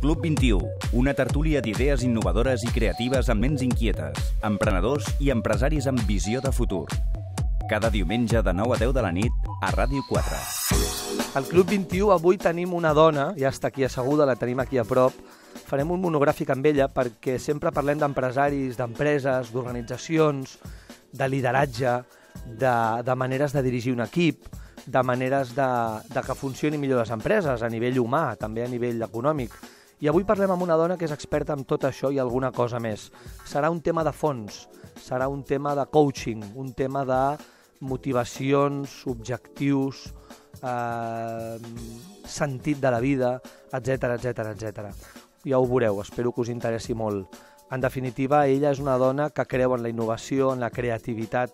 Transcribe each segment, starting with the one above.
Club 21, una tertúlia d'idees innovadores i creatives amb ments inquietes, emprenedors i empresaris amb visió de futur. Cada diumenge de 9 a 10 de la nit a Ràdio 4. Al Club 21 avui tenim una dona, ja està aquí asseguda, la tenim aquí a prop. Farem un monogràfic amb ella perquè sempre parlem d'empresaris, d'empreses, d'organitzacions, de lideratge, de, de maneres de dirigir un equip, de maneres de, de que funcionin millor les empreses a nivell humà, també a nivell econòmic. I avui parlem amb una dona que és experta en tot això i alguna cosa més. Serà un tema de fons, serà un tema de coaching, un tema de motivacions, objectius, eh, sentit de la vida, etc etc etc. Ja ho veureu, espero que us interessi molt. En definitiva, ella és una dona que creu en la innovació, en la creativitat,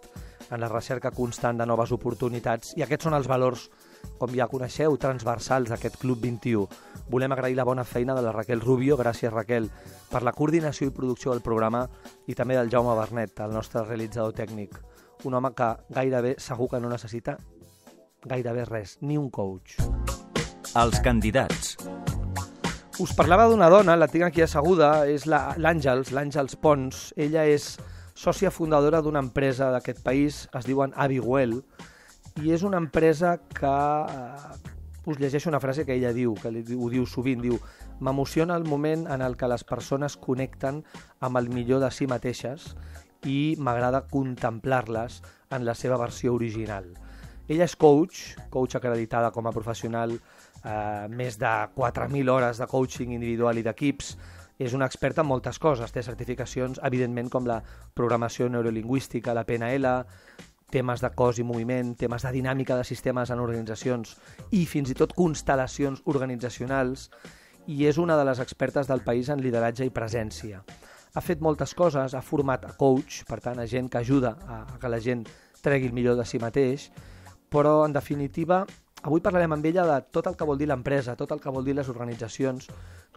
en la recerca constant de noves oportunitats i aquests són els valors que com ja coneixeu, transversals d'aquest Club 21. Volem agrair la bona feina de la Raquel Rubio, gràcies Raquel, per la coordinació i producció del programa i també del Jaume Bernet, el nostre realitzador tècnic. Un home que gairebé segur que no necessita gairebé res, ni un coach. Els candidats. Us parlava d'una dona, la tinc aquí asseguda, és l'Àngels, la, l'Àngels Pons. Ella és sòcia fundadora d'una empresa d'aquest país, es diuen Abiguel, well, i és una empresa que... Eh, us llegeixo una frase que ella diu, que li, ho diu sovint, diu m'emociona el moment en el que les persones connecten amb el millor de si mateixes i m'agrada contemplar-les en la seva versió original. Ella és coach, coach acreditada com a professional eh, més de 4.000 hores de coaching individual i d'equips, és una experta en moltes coses, té certificacions, evidentment, com la programació neurolingüística, la PNL, temes de cos i moviment, temes de dinàmica de sistemes en organitzacions i fins i tot constel·lacions organitzacionals i és una de les expertes del país en lideratge i presència. Ha fet moltes coses, ha format a coach, per tant, a gent que ajuda a, a que la gent tregui el millor de si mateix, però en definitiva Avui parlarem amb ella de tot el que vol dir l'empresa, tot el que vol dir les organitzacions,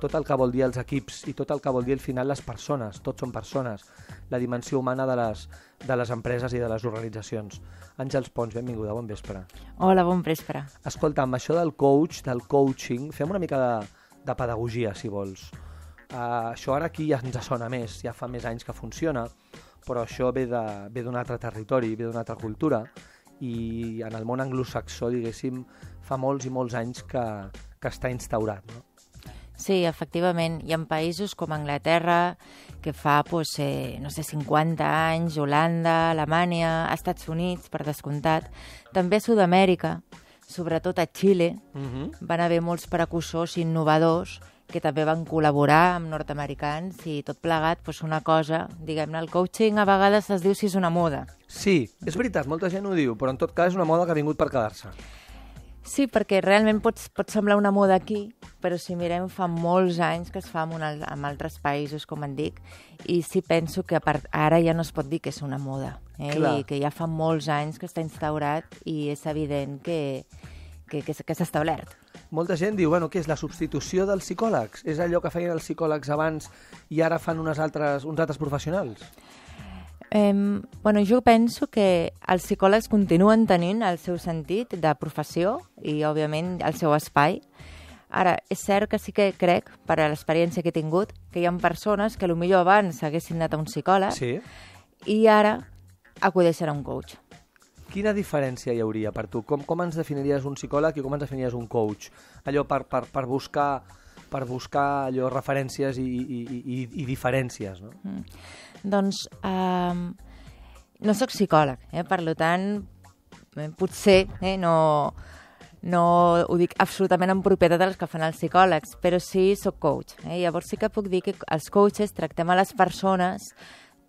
tot el que vol dir els equips i tot el que vol dir al final les persones, tots són persones, la dimensió humana de les, de les empreses i de les organitzacions. Àngels Pons, benvinguda, bon vespre. Hola, bon vespre. Escolta, amb això del coach, del coaching, fem una mica de, de pedagogia, si vols. Uh, això ara aquí ja ens sona més, ja fa més anys que funciona, però això ve d'un altre territori, ve d'una altra cultura, i en el món anglosaxó, diguéssim, fa molts i molts anys que, que està instaurat. No? Sí, efectivament. Hi ha països com Anglaterra, que fa, doncs, eh, no sé, 50 anys, Holanda, Alemanya, Estats Units, per descomptat, també Sud-amèrica, sobretot a Xile, uh mhm. -huh. van haver molts precursors innovadors que també van col·laborar amb nord-americans i tot plegat doncs una cosa, diguem-ne, el coaching a vegades es diu si és una moda. Sí, és veritat, molta gent ho diu, però en tot cas és una moda que ha vingut per quedar-se. Sí, perquè realment pot, pot semblar una moda aquí, però si mirem fa molts anys que es fa en, un, en altres països, com en dic, i sí penso que part, ara ja no es pot dir que és una moda, eh? i que ja fa molts anys que està instaurat i és evident que, que, que, que s'ha establert molta gent diu, bueno, què és la substitució dels psicòlegs? És allò que feien els psicòlegs abans i ara fan unes altres, uns altres professionals? Eh, bueno, jo penso que els psicòlegs continuen tenint el seu sentit de professió i, òbviament, el seu espai. Ara, és cert que sí que crec, per a l'experiència que he tingut, que hi ha persones que millor abans haguessin anat a un psicòleg sí. i ara acudeixen a un coach quina diferència hi hauria per tu? Com, com ens definiries un psicòleg i com ens definiries un coach? Allò per, per, per buscar per buscar allò referències i, i, i, i diferències, no? Mm. Doncs eh, no sóc psicòleg, eh? per tant, eh, potser eh, no, no ho dic absolutament en propietat dels que fan els psicòlegs, però sí sóc coach. Eh? Llavors sí que puc dir que els coaches tractem a les persones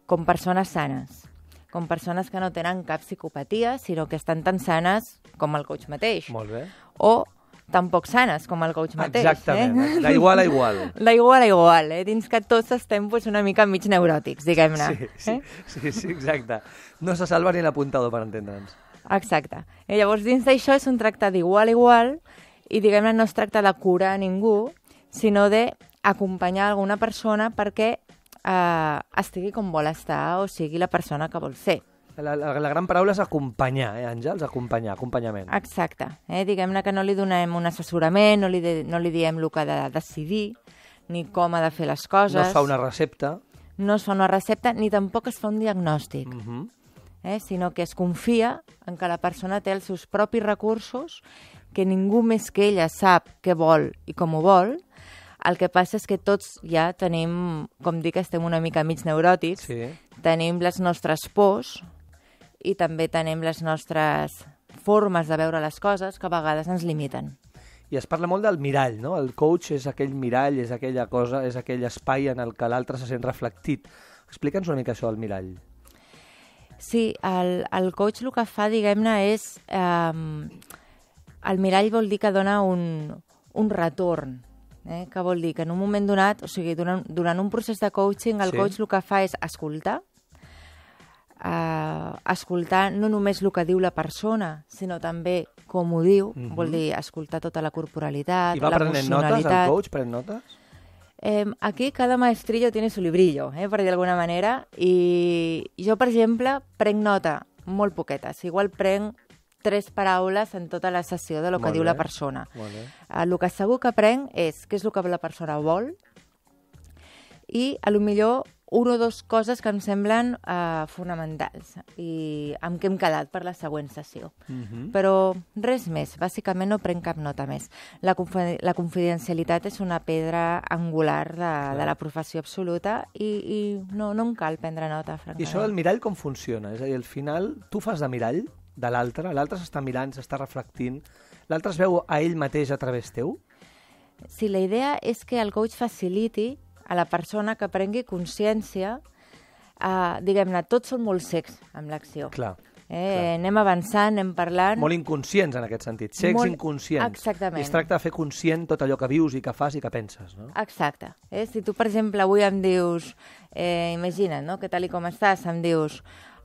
com persones sanes com persones que no tenen cap psicopatia, sinó que estan tan sanes com el coach mateix. Molt bé. O tan poc sanes com el coach mateix. Exactament, eh? eh? d'igual a igual. D'igual a igual, eh? dins que tots estem pues, una mica mig neuròtics, diguem-ne. Sí, eh? sí, eh? sí, sí, exacte. No se salva ni l'apuntador, per entendre'ns. Exacte. I llavors, dins d'això és un tracte d'igual a igual i, diguem-ne, no es tracta de curar a ningú, sinó de acompanyar alguna persona perquè eh, estigui com vol estar o sigui la persona que vol ser. La, la, la gran paraula és acompanyar, eh, Àngels? Acompanyar, acompanyament. Exacte. Eh? Diguem-ne que no li donem un assessorament, no li, de, no li diem el que ha de decidir, ni com ha de fer les coses. No es fa una recepta. No es fa una recepta, ni tampoc es fa un diagnòstic. Uh mhm. -huh. eh? Sinó que es confia en que la persona té els seus propis recursos, que ningú més que ella sap què vol i com ho vol, el que passa és que tots ja tenim, com dic, estem una mica mig neuròtics, sí. tenim les nostres pors i també tenim les nostres formes de veure les coses que a vegades ens limiten. I es parla molt del mirall, no? El coach és aquell mirall, és aquella cosa, és aquell espai en el que l'altre se sent reflectit. Explica'ns una mica això del mirall. Sí, el, el coach el que fa, diguem-ne, és... Eh, el mirall vol dir que dona un, un retorn Eh? que vol dir? Que en un moment donat, o sigui, durant, durant un procés de coaching, el sí. coach el que fa és escoltar, eh, escoltar no només el que diu la persona, sinó també com ho diu, mm -hmm. vol dir escoltar tota la corporalitat, l'emocionalitat... I va prenent notes, el coach pren notes? Eh, aquí cada maestrillo tiene su librillo, eh, per dir alguna manera, i jo, per exemple, prenc nota molt poquetes. Igual prenc tres paraules en tota la sessió de lo que diu la persona. El eh, que segur que aprenc és què és el que la persona vol i, a lo millor, una o dues coses que em semblen eh, fonamentals i amb què hem quedat per la següent sessió. Uh mhm. -huh. Però res més, bàsicament no prenc cap nota més. La, confi la confidencialitat és una pedra angular de, ah. de la professió absoluta i, i no, no em cal prendre nota, francament. I això del mirall com funciona? És a dir, al final tu fas de mirall de l'altre? L'altre s'està mirant, s'està reflectint? L'altre es veu a ell mateix a través teu? Sí, la idea és que el coach faciliti a la persona que prengui consciència eh, diguem-ne, tots són molt secs amb l'acció. Clar. Eh, clar. anem avançant, anem parlant... Molt inconscients, en aquest sentit. Secs molt... inconscients. Exactament. I es tracta de fer conscient tot allò que vius i que fas i que penses, no? Exacte. Eh, si tu, per exemple, avui em dius... Eh, imagina't, no?, que tal i com estàs, em dius...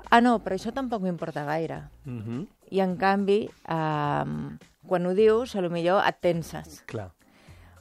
Ah, no, però això tampoc m'importa gaire. Uh mhm. -huh. I, en canvi, eh, quan ho dius, a lo millor et tenses. Clar.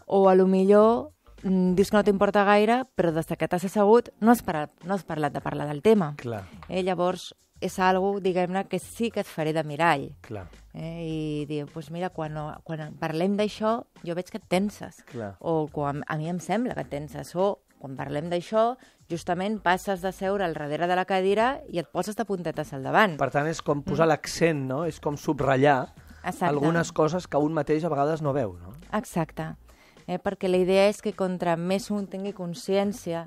O a lo millor mm, dius que no t'importa gaire, però des que t'has assegut no has, parat, no has parlat de parlar del tema. Clar. Eh, llavors, és algo, diguem-ne, que sí que et faré de mirall. Clar. Eh, I dir, doncs pues mira, quan, quan parlem d'això, jo veig que et tenses. Clar. O quan, a mi em sembla que et tenses. O quan parlem d'això, justament passes de seure al darrere de la cadira i et poses de puntetes al davant. Per tant, és com posar mm. l'accent, no? És com subratllar Exacte. algunes coses que un mateix a vegades no veu, no? Exacte. Eh, perquè la idea és que contra més un tingui consciència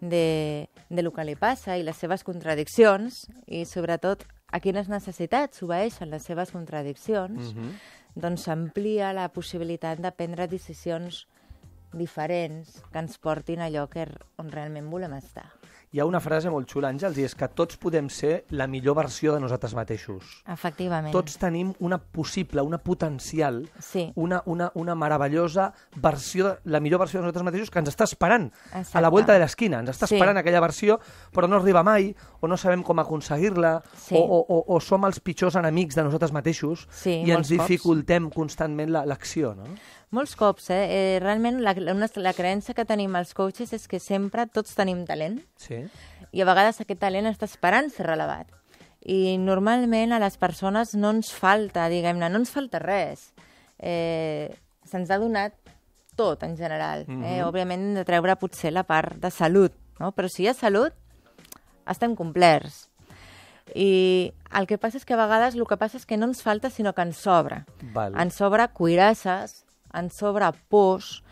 de, de lo que li passa i les seves contradiccions, i sobretot a quines necessitats obeeixen les seves contradiccions, mm -hmm. doncs s'amplia la possibilitat de prendre decisions diferents que ens portin allò que on realment volem estar hi ha una frase molt xula, Àngels, i és que tots podem ser la millor versió de nosaltres mateixos. Efectivament. Tots tenim una possible, una potencial, sí. una, una, una meravellosa versió, de, la millor versió de nosaltres mateixos que ens està esperant Exacte. a la volta de l'esquina. Ens està sí. esperant aquella versió, però no arriba mai, o no sabem com aconseguir-la, sí. o, o, o, o som els pitjors enemics de nosaltres mateixos sí, i ens dificultem cops. constantment l'acció, la, no? Molts cops, eh? eh realment, la, la, la creença que tenim els coaches és que sempre tots tenim talent. Sí. Sí. I a vegades aquest talent està esperant ser relevat. I normalment a les persones no ens falta, diguem-ne, no ens falta res. Eh, Se'ns ha donat tot, en general. Mm -hmm. eh? Mhm. Òbviament hem de treure potser la part de salut, no? però si hi ha salut, estem complerts. I el que passa és que a vegades el que passa és que no ens falta, sinó que ens sobra. Val. Ens sobra cuirasses, ens sobra pors,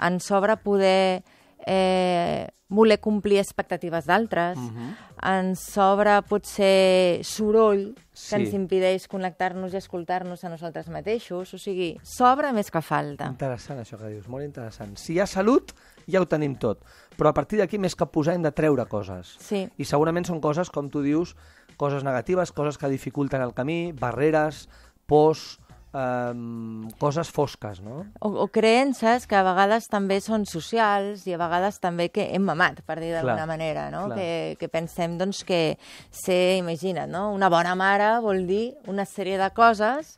ens sobra poder eh, voler complir expectatives d'altres, uh mhm. -huh. ens sobra potser soroll que sí. ens impedeix connectar-nos i escoltar-nos a nosaltres mateixos, o sigui, sobra més que falta. Interessant això que dius, molt interessant. Si hi ha salut, ja ho tenim tot, però a partir d'aquí més que posar hem de treure coses. Sí. I segurament són coses, com tu dius, coses negatives, coses que dificulten el camí, barreres, pors, um, coses fosques, no? O, o creences que a vegades també són socials i a vegades també que hem mamat, per dir d'alguna manera, no? Clar. Que, que pensem doncs, que ser, imagina't, no? una bona mare vol dir una sèrie de coses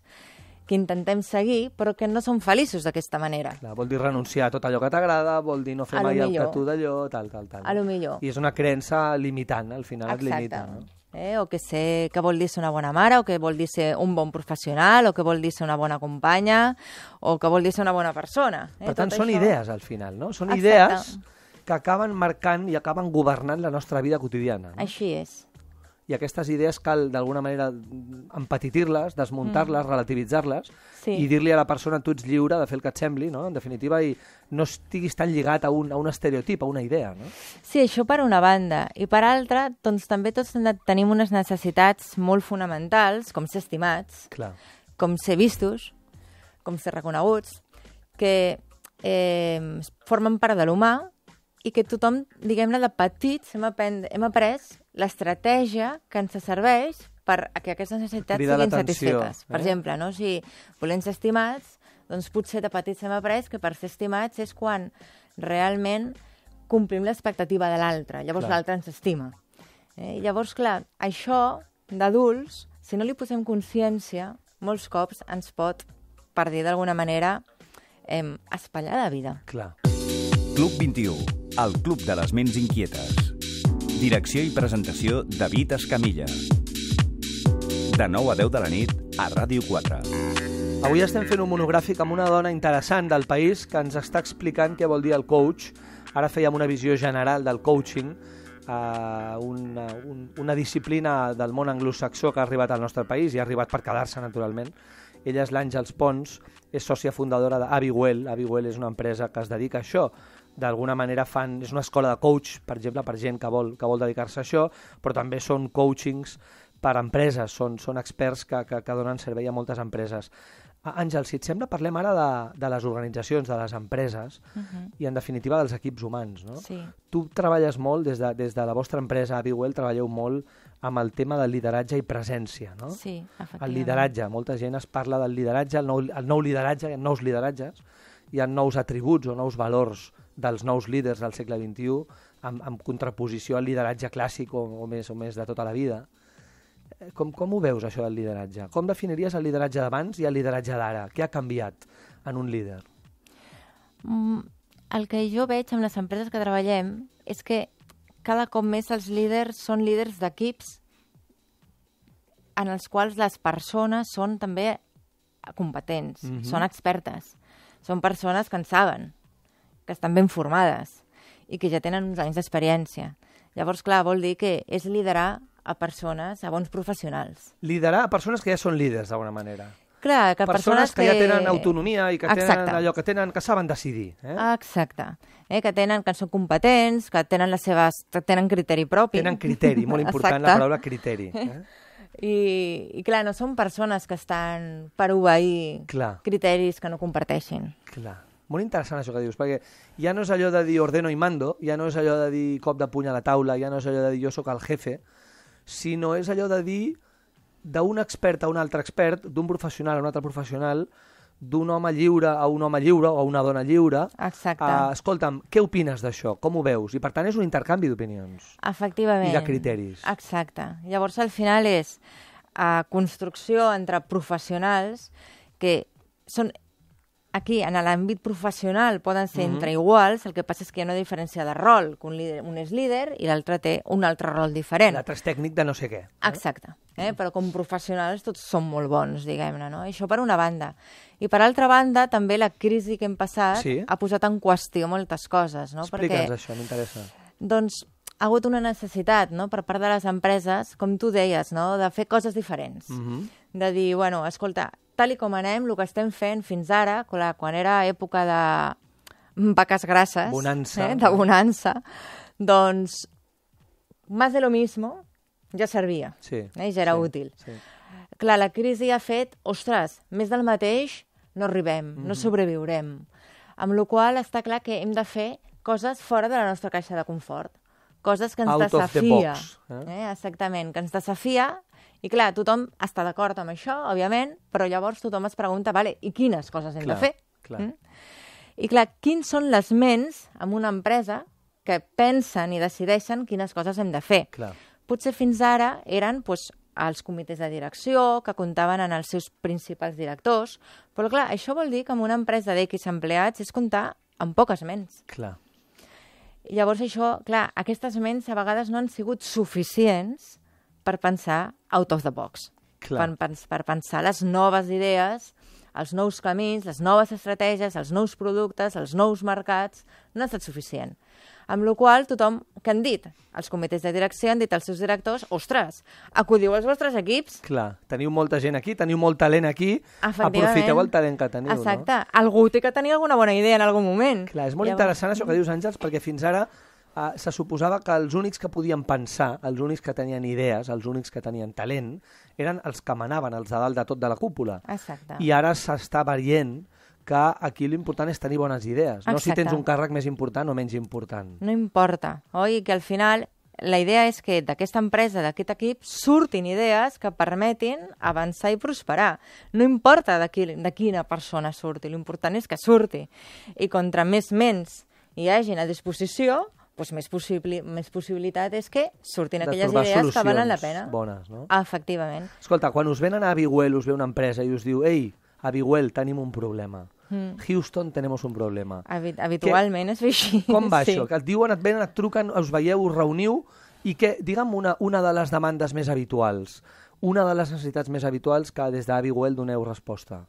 que intentem seguir, però que no som feliços d'aquesta manera. Clar, vol dir renunciar a tot allò que t'agrada, vol dir no fer mai millor. el que tu d'allò, tal, tal, tal. A lo millor. I és una creença limitant, al final Exacte. limita. No? eh? o que sé què vol dir ser una bona mare, o que vol dir ser un bon professional, o que vol dir ser una bona companya, o que vol dir ser una bona persona. Eh? Per tant, Tot són això... idees al final, no? Són Exacte. idees que acaben marcant i acaben governant la nostra vida quotidiana. No? Així és i aquestes idees cal d'alguna manera empatitir-les, desmuntar-les, mm. relativitzar-les sí. i dir-li a la persona tu ets lliure de fer el que et sembli, no? en definitiva, i no estiguis tan lligat a un, a un estereotip, a una idea. No? Sí, això per una banda. I per altra, doncs també tots tenim unes necessitats molt fonamentals, com ser estimats, Clar. com ser vistos, com ser reconeguts, que eh, formen part de l'humà i que tothom, diguem-ne, de petits hem, aprend, hem après l'estratègia que ens serveix per que aquestes necessitats Crida siguin satisfetes. Eh? Per exemple, no? si volem ser estimats, doncs potser de petits hem après que per ser estimats és quan realment complim l'expectativa de l'altre. Llavors l'altre ens estima. Eh? Llavors, clar, això d'adults, si no li posem consciència, molts cops ens pot, per dir d'alguna manera, eh, espatllar la vida. Clar. Club 21, el club de les ments inquietes. Direcció i presentació, David Escamilla. De 9 a 10 de la nit, a Ràdio 4. Avui estem fent un monogràfic amb una dona interessant del país que ens està explicant què vol dir el coach. Ara fèiem una visió general del coaching, eh, una, una disciplina del món anglosaxó que ha arribat al nostre país i ha arribat per quedar-se naturalment. Ella és l'Àngels Pons, és sòcia fundadora d'Aviwell. Aviwell és una empresa que es dedica a això, d'alguna manera fan, és una escola de coach, per exemple, per gent que vol, que vol dedicar-se a això, però també són coachings per a empreses, són, són experts que, que, que donen servei a moltes empreses. Àngel, si et sembla, parlem ara de, de les organitzacions, de les empreses uh mhm. -huh. i, en definitiva, dels equips humans. No? Sí. Tu treballes molt, des de, des de la vostra empresa, Abiwell, treballeu molt amb el tema del lideratge i presència. No? Sí, efectivament. El lideratge. Molta gent es parla del lideratge, el nou, el nou lideratge, nous lideratges, hi ha nous atributs o nous valors dels nous líders del segle XXI amb, amb contraposició al lideratge clàssic o, o, més, o més de tota la vida. Eh, com, com ho veus, això del lideratge? Com definiries el lideratge d'abans i el lideratge d'ara? Què ha canviat en un líder? Mm, el que jo veig amb les empreses que treballem és que cada cop més els líders són líders d'equips en els quals les persones són també competents, mm -hmm. són expertes, són persones que en saben que estan ben formades i que ja tenen uns anys d'experiència. Llavors, clar, vol dir que és liderar a persones, a bons professionals. Liderar a persones que ja són líders, d'alguna manera. Clar, que persones, persones que... que ja tenen autonomia i que Exacte. tenen allò que tenen, que saben decidir. Eh? Exacte. Eh, que tenen, que són competents, que tenen les seves, que tenen criteri propi. Tenen criteri, molt important Exacte. la paraula criteri. Eh? I, I clar, no són persones que estan per obeir clar. criteris que no comparteixin. Clar molt interessant això que dius, perquè ja no és allò de dir ordeno i mando, ja no és allò de dir cop de puny a la taula, ja no és allò de dir jo sóc el jefe, sinó és allò de dir d'un expert a un altre expert, d'un professional a un altre professional, d'un home lliure a un home lliure o a una dona lliure. Exacte. Uh, escolta'm, què opines d'això? Com ho veus? I per tant és un intercanvi d'opinions. Efectivament. I de criteris. Exacte. Llavors al final és uh, construcció entre professionals que són aquí, en l'àmbit professional, poden ser mm -hmm. entre iguals, el que passa és que hi ha una diferència de rol, que un, líder, un és líder i l'altre té un altre rol diferent. L'altre és tècnic de no sé què. Eh? Exacte. Eh? Però com professionals tots som molt bons, diguem-ne, no? Això per una banda. I per altra banda, també la crisi que hem passat sí. ha posat en qüestió moltes coses, no? Explica'ns Perquè, això, m'interessa. Doncs ha hagut una necessitat, no?, per part de les empreses, com tu deies, no?, de fer coses diferents. Mm -hmm. De dir, bueno, escolta, tal i com anem, el que estem fent fins ara, quan era època de mm, vaques grasses, bonança. Eh, de bonança, doncs més de lo mismo ja servia, sí, eh, ja era sí, útil. Sí. Clar, la crisi ha fet, ostres, més del mateix no arribem, mm -hmm. no mhm. sobreviurem. Amb la qual està clar que hem de fer coses fora de la nostra caixa de confort coses que ens Out desafia. Box, eh? Eh? Exactament, que ens desafia i clar, tothom està d'acord amb això, òbviament, però llavors tothom es pregunta, vale, i quines coses hem clar, de fer? Clar. Mm? I clar, quins són les ments en una empresa que pensen i decideixen quines coses hem de fer? Clar. Potser fins ara eren doncs, els comitès de direcció, que comptaven en els seus principals directors, però clar, això vol dir que en una empresa d'equis empleats és comptar amb poques ments. Clar. Llavors això, clar, aquestes ments a vegades no han sigut suficients per pensar out of the box, per, per, per pensar les noves idees, els nous camins, les noves estratègies, els nous productes, els nous mercats, no ha estat suficient. Amb la qual tothom que han dit, els comitès de direcció han dit als seus directors, ostres, acudiu als vostres equips. Clar, teniu molta gent aquí, teniu molt talent aquí, aprofiteu el talent que teniu. Exacte, no? algú té que tenir alguna bona idea en algun moment. Clar, és molt Llavors... interessant això que dius, Àngels, perquè fins ara eh, se suposava que els únics que podien pensar, els únics que tenien idees, els únics que tenien talent, eren els que manaven, els de dalt de tot de la cúpula. Exacte. I ara s'està variant que aquí l'important és tenir bones idees, Exacte. no si tens un càrrec més important o menys important. No importa, oi? Que al final la idea és que d'aquesta empresa, d'aquest equip, surtin idees que permetin avançar i prosperar. No importa de, qui, de quina persona surti, l'important és que surti. I contra més menys hi hagin a disposició, doncs més, possibli, més possibilitat és que surtin aquelles idees que valen la pena. bones, no? Efectivament. Escolta, quan us venen a Abiguel, us ve una empresa i us diu «Ei, Abiguel, tenim un problema». Mm. Houston, tenemos un problema. Habit habitualment que, és així. Com va sí. això? Que et diuen, et venen, et truquen, us veieu, us reuniu i que, digue'm, una, una de les demandes més habituals, una de les necessitats més habituals que des d'Abiguel doneu resposta.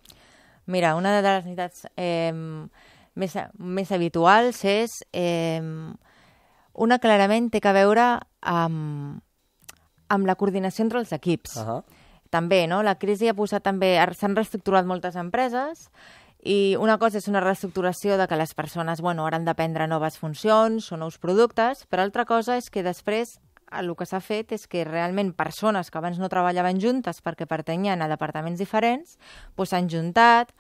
Mira, una de les necessitats eh, més, més habituals és eh, una clarament té que veure amb, amb la coordinació entre els equips. Uh -huh. També, no? La crisi ha posat també... S'han reestructurat moltes empreses i una cosa és una reestructuració de que les persones, bueno, ara han prendre noves funcions o nous productes, però altra cosa és que després eh, el que s'ha fet és que realment persones que abans no treballaven juntes perquè pertanyien a departaments diferents doncs s'han doncs juntat,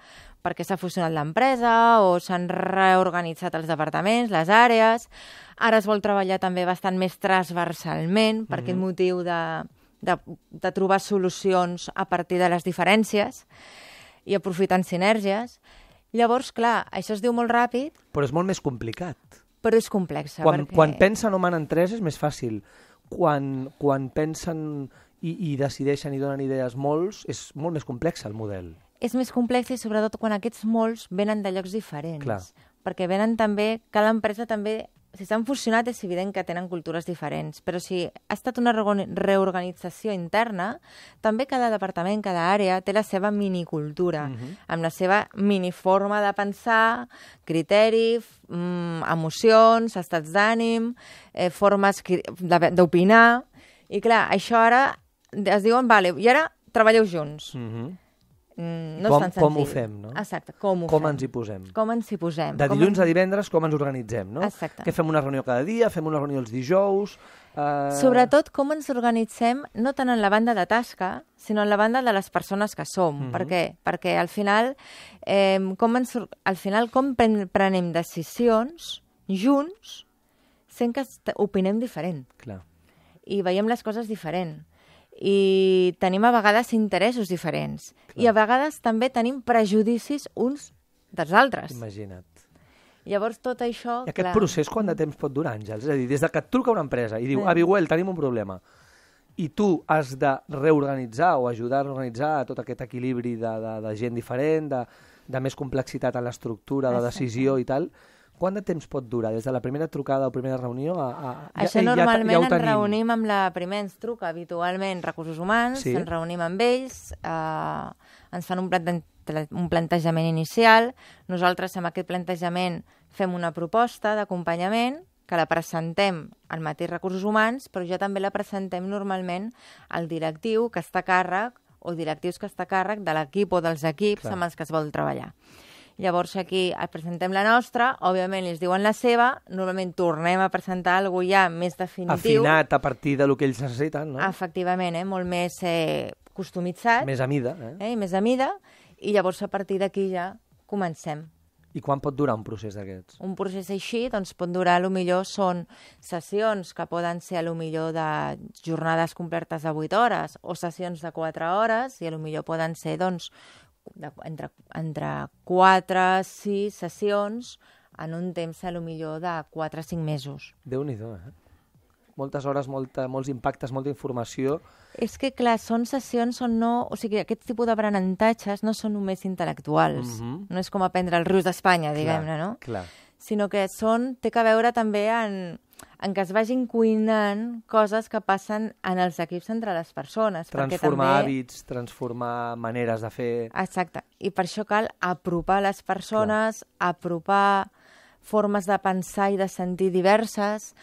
perquè s'ha fusionat l'empresa o s'han reorganitzat els departaments, les àrees. Ara es vol treballar també bastant més transversalment per mm -hmm. aquest mm-hmm. motiu de, de, de trobar solucions a partir de les diferències i aprofitant sinergies. Llavors, clar, això es diu molt ràpid... Però és molt més complicat. Però és complexa. Eh, quan, perquè... quan pensen o manen tres és més fàcil. Quan, quan pensen i, i decideixen i donen idees molts, és molt més complex el model és més complex i sobretot quan aquests molts venen de llocs diferents. Clar. Perquè venen també, cada empresa també, si s'han fusionat és evident que tenen cultures diferents, però si ha estat una reorganització interna, també cada departament, cada àrea té la seva minicultura, mm -hmm. amb la seva miniforma de pensar, criteri, mm, emocions, estats d'ànim, eh, formes d'opinar... I clar, això ara es diuen, vale, i ara treballeu junts. Mm -hmm. Mm, no com, és Com ho fem, no? Exacte, com ho com fem. ens hi posem. Com ens hi posem. De dilluns com... a divendres, com ens organitzem, no? Exacte. Que fem una reunió cada dia, fem una reunió els dijous... Eh... Sobretot, com ens organitzem, no tant en la banda de tasca, sinó en la banda de les persones que som. Mm -hmm. Per què? Perquè al final, eh, com ens, al final com pren, prenem decisions junts, sent que opinem diferent. Clar. I veiem les coses diferent i tenim a vegades interessos diferents. Clar. I a vegades també tenim prejudicis uns dels altres. Imagina't. Llavors tot això... I aquest clar... procés quant de temps pot durar, Àngels? És a dir, des de que et truca una empresa i diu, sí. Abiguel, tenim un problema, i tu has de reorganitzar o ajudar a organitzar tot aquest equilibri de, de, de gent diferent, de, de més complexitat en l'estructura, de decisió i tal, quant de temps pot durar? Des de la primera trucada o primera reunió? A, a... Això eh, ja, normalment ja, ja ens reunim amb la primera, ens truca habitualment recursos humans, sí. ens reunim amb ells, eh, ens fan un, plante un plantejament inicial, nosaltres amb aquest plantejament fem una proposta d'acompanyament que la presentem al mateix Recursos Humans, però ja també la presentem normalment al directiu que està a càrrec o directius que està a càrrec de l'equip o dels equips Clar. amb els que es vol treballar. Llavors aquí presentem la nostra, òbviament els diuen la seva, normalment tornem a presentar alguna cosa ja més definitiu. Afinat a partir de del que ells necessiten, no? Efectivament, eh? molt més eh, customitzat. Més a mida. Eh? eh? Més a mida, i llavors a partir d'aquí ja comencem. I quan pot durar un procés d'aquests? Un procés així doncs, pot durar, lo millor són sessions que poden ser a lo millor de jornades completes de 8 hores o sessions de 4 hores i a lo millor poden ser doncs, de, entre, entre 4 6 sessions en un temps a lo millor de 4 o 5 mesos. déu nhi eh? Moltes hores, molta, molts impactes, molta informació. És que, clar, són sessions on no... O sigui, aquest tipus d'aprenentatges no són només intel·lectuals. Mm -hmm. No és com aprendre els rius d'Espanya, diguem-ne, no? Clar sinó que són, té que veure també en, en que es vagin cuinant coses que passen en els equips entre les persones. Transformar també... hàbits, transformar maneres de fer... Exacte, i per això cal apropar les persones, Clar. apropar formes de pensar i de sentir diverses,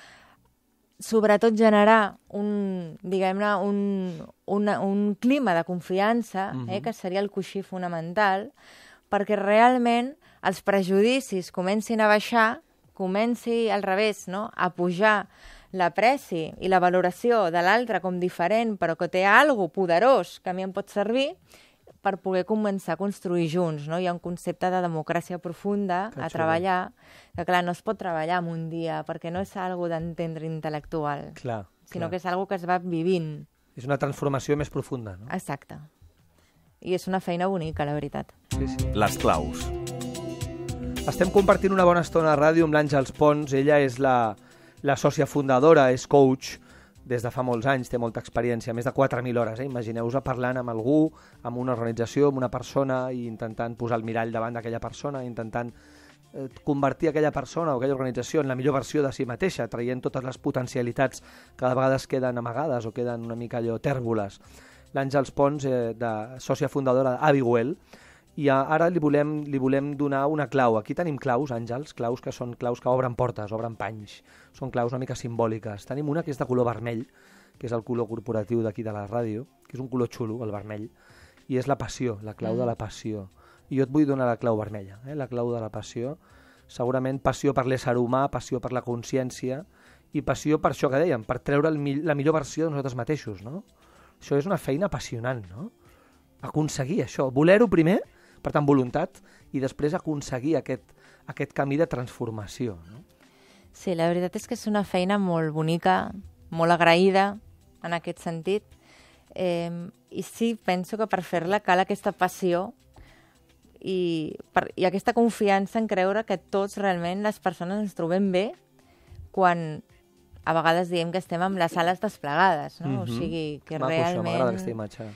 sobretot generar un, diguem-ne, un, una, un clima de confiança, uh -huh. eh, mhm. que seria el coixí fonamental, perquè realment els prejudicis comencin a baixar, comenci al revés, no? a pujar l'apreci i la valoració de l'altre com diferent, però que té cosa poderós que a mi em pot servir, per poder començar a construir junts. No? Hi ha un concepte de democràcia profunda que a xulo. treballar, que clar, no es pot treballar en un dia, perquè no és algo d'entendre intel·lectual, clar, sinó clar. que és algo que es va vivint. És una transformació més profunda, no? Exacte. I és una feina bonica, la veritat. Sí, sí. Les claus. Estem compartint una bona estona a ràdio amb l'Àngels Pons. Ella és la, la sòcia fundadora, és coach des de fa molts anys, té molta experiència, més de 4.000 hores. Eh? Imagineu-vos parlant amb algú, amb una organització, amb una persona i intentant posar el mirall davant d'aquella persona, intentant eh, convertir aquella persona o aquella organització en la millor versió de si mateixa, traient totes les potencialitats que de vegades queden amagades o queden una mica allò tèrboles. L'Àngels Pons, eh, de sòcia fundadora d'Aviwell, i ara li volem, li volem donar una clau. Aquí tenim claus, àngels, claus que són claus que obren portes, obren panys, són claus una mica simbòliques. Tenim una que és de color vermell, que és el color corporatiu d'aquí de la ràdio, que és un color xulo, el vermell, i és la passió, la clau mm. de la mm. passió. I jo et vull donar la clau vermella, eh? la clau de la passió. Segurament passió per l'ésser humà, passió per la consciència i passió per això que dèiem, per treure el, la millor versió de nosaltres mateixos, no? Això és una feina apassionant, no? Aconseguir això, voler-ho primer per tant, voluntat i després aconseguir aquest, aquest camí de transformació. No? Sí, la veritat és que és una feina molt bonica, molt agraïda en aquest sentit. Eh, I sí, penso que per fer-la cal aquesta passió i, per, i aquesta confiança en creure que tots realment les persones ens trobem bé quan a vegades diem que estem amb les ales desplegades, no? Mm -hmm. O mhm. sigui, que Maco, realment... M'agrada aquesta imatge.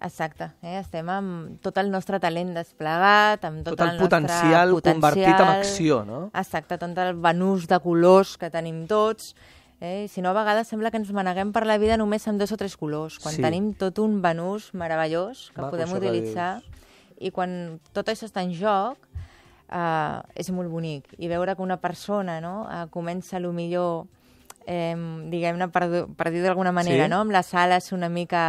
Exacte, eh? estem amb tot el nostre talent desplegat, amb tot, tot el, el potencial, potencial convertit en acció, no? Exacte, tot el venús de colors que tenim tots, eh? si no a vegades sembla que ens maneguem per la vida només amb dos o tres colors, quan sí. tenim tot un venús meravellós que Maco, podem utilitzar i quan tot això està en joc eh, és molt bonic i veure que una persona no, eh, comença a lo millor eh, diguem-ne, per, per dir d'alguna manera, sí. no? amb les ales una mica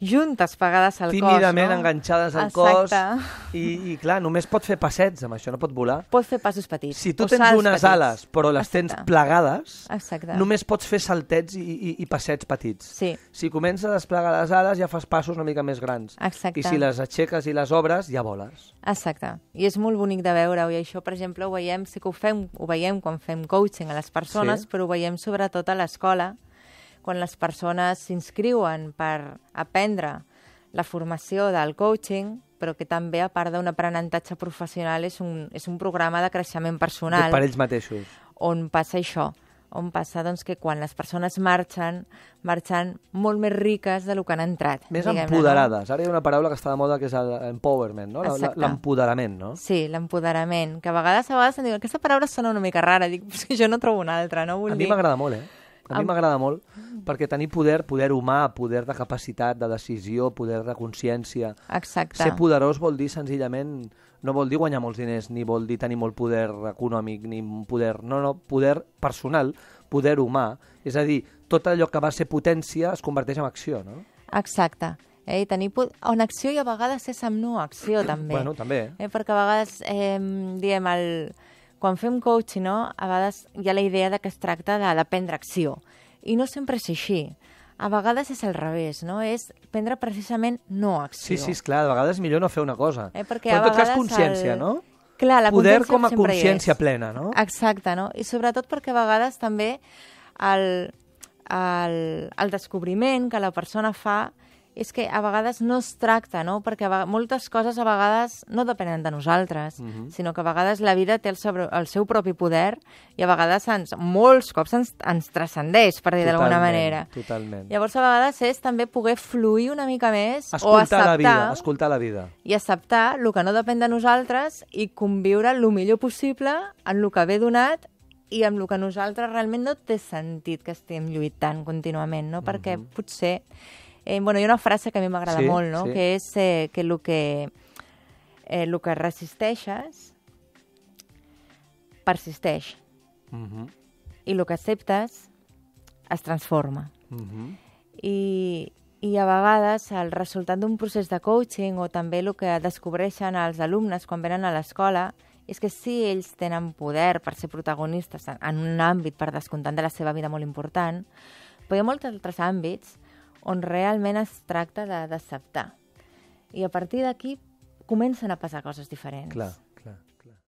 juntes pegades al Tímidament cos. Tímidament no? enganxades al Exacte. cos. I, I clar, només pot fer passets amb això, no pot volar. Pot fer passos petits. Si tu tens unes petits. ales però les Exacte. tens plegades, Exacte. només pots fer saltets i, i, i passets petits. Sí. Si comences a desplegar les ales ja fas passos una mica més grans. Exacte. I si les aixeques i les obres ja voles. Exacte. I és molt bonic de veure-ho i això, per exemple, ho veiem, sí que ho, fem, ho veiem quan fem coaching a les persones, sí. però ho veiem sobretot a l'escola quan les persones s'inscriuen per aprendre la formació del coaching, però que també, a part d'un aprenentatge professional, és un, és un programa de creixement personal. De per ells mateixos. On passa això, on passa doncs, que quan les persones marxen, marxen molt més riques de lo que han entrat. Més empoderades. Ara hi ha una paraula que està de moda que és l'empowerment, no? L'empoderament, no? Sí, l'empoderament. Que a vegades, a vegades em diuen, aquesta paraula sona una mica rara. Dic, jo no trobo una altra, no? Vull a mi m'agrada molt, eh? A mi m'agrada molt perquè tenir poder, poder humà, poder de capacitat, de decisió, poder de consciència... Exacte. Ser poderós vol dir senzillament... No vol dir guanyar molts diners, ni vol dir tenir molt poder econòmic, ni poder... No, no, poder personal, poder humà. És a dir, tot allò que va ser potència es converteix en acció, no? Exacte. Eh, i tenir en acció i a vegades és amb no acció, també. bueno, també. Eh, perquè a vegades eh, diem el, quan fem coaching, no, a vegades hi ha la idea de que es tracta de, de prendre acció. I no sempre és així. A vegades és al revés, no? És prendre precisament no acció. Sí, sí, és clar, a vegades millor no fer una cosa. Eh, perquè Però en tot cas consciència, el... no? Clar, la Poder com a consciència plena, no? Exacte, no? I sobretot perquè a vegades també el, el, el descobriment que la persona fa és que a vegades no es tracta, no? perquè moltes coses a vegades no depenen de nosaltres, uh mhm. -huh. sinó que a vegades la vida té el, sobre, el seu propi poder i a vegades ens, molts cops ens, ens transcendeix, per dir d'alguna manera. Totalment. Llavors, a vegades és també poder fluir una mica més escoltar o acceptar... La vida, escoltar la vida. I acceptar el que no depèn de nosaltres i conviure el millor possible en el que ve donat i amb el que nosaltres realment no té sentit que estem lluitant contínuament, no? Perquè uh mhm. -huh. potser Eh, bueno, hi ha una frase que a mi m'agrada sí, molt, no? Sí. que és eh, que el que, eh, el que resisteixes persisteix. Uh -huh. I el que acceptes es transforma. Uh -huh. I, I a vegades el resultat d'un procés de coaching o també el que descobreixen els alumnes quan venen a l'escola és que sí, ells tenen poder per ser protagonistes en, en un àmbit, per descomptant de la seva vida molt important, però hi ha molts altres àmbits on realment es tracta de d'acceptar. I a partir d'aquí comencen a passar coses diferents. Clar.